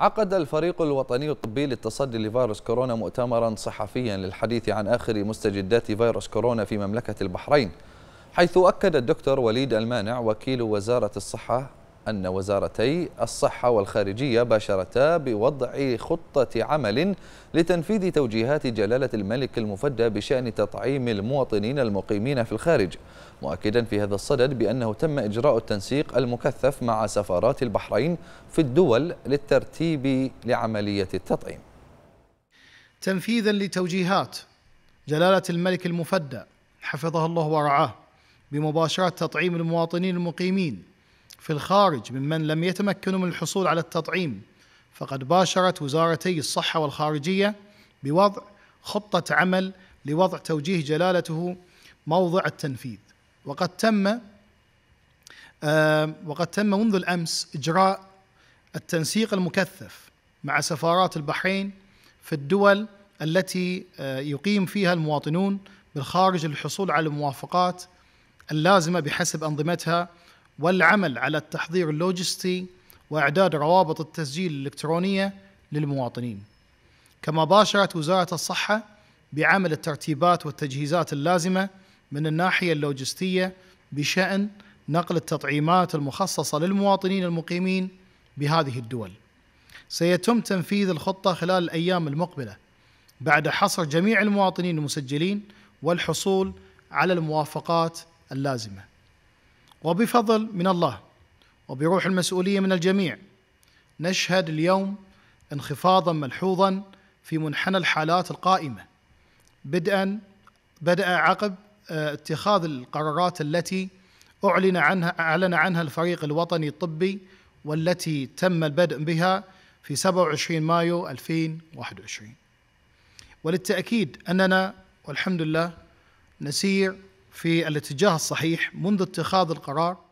عقد الفريق الوطني الطبي للتصدي لفيروس كورونا مؤتمرا صحفيا للحديث عن آخر مستجدات فيروس كورونا في مملكة البحرين حيث أكد الدكتور وليد المانع وكيل وزارة الصحة أن وزارتي الصحة والخارجية باشرتا بوضع خطة عمل لتنفيذ توجيهات جلالة الملك المفدى بشأن تطعيم المواطنين المقيمين في الخارج مؤكدا في هذا الصدد بأنه تم إجراء التنسيق المكثف مع سفارات البحرين في الدول للترتيب لعملية التطعيم تنفيذا لتوجيهات جلالة الملك المفدى حفظه الله ورعاه بمباشرة تطعيم المواطنين المقيمين في الخارج ممن لم يتمكنوا من الحصول على التطعيم فقد باشرت وزارتي الصحة والخارجية بوضع خطة عمل لوضع توجيه جلالته موضع التنفيذ وقد تم آه، وقد تم منذ الأمس إجراء التنسيق المكثف مع سفارات البحرين في الدول التي آه، يقيم فيها المواطنون بالخارج للحصول على الموافقات اللازمة بحسب أنظمتها والعمل على التحضير اللوجستي وإعداد روابط التسجيل الإلكترونية للمواطنين كما باشرت وزارة الصحة بعمل الترتيبات والتجهيزات اللازمة من الناحية اللوجستية بشأن نقل التطعيمات المخصصة للمواطنين المقيمين بهذه الدول سيتم تنفيذ الخطة خلال الأيام المقبلة بعد حصر جميع المواطنين المسجلين والحصول على الموافقات اللازمه وبفضل من الله وبروح المسؤوليه من الجميع نشهد اليوم انخفاضا ملحوظا في منحنى الحالات القائمه بدءا بدا عقب آه، اتخاذ القرارات التي اعلن عنها اعلن عنها الفريق الوطني الطبي والتي تم البدء بها في 27 مايو 2021 وللتاكيد اننا والحمد لله نسير في الاتجاه الصحيح منذ اتخاذ القرار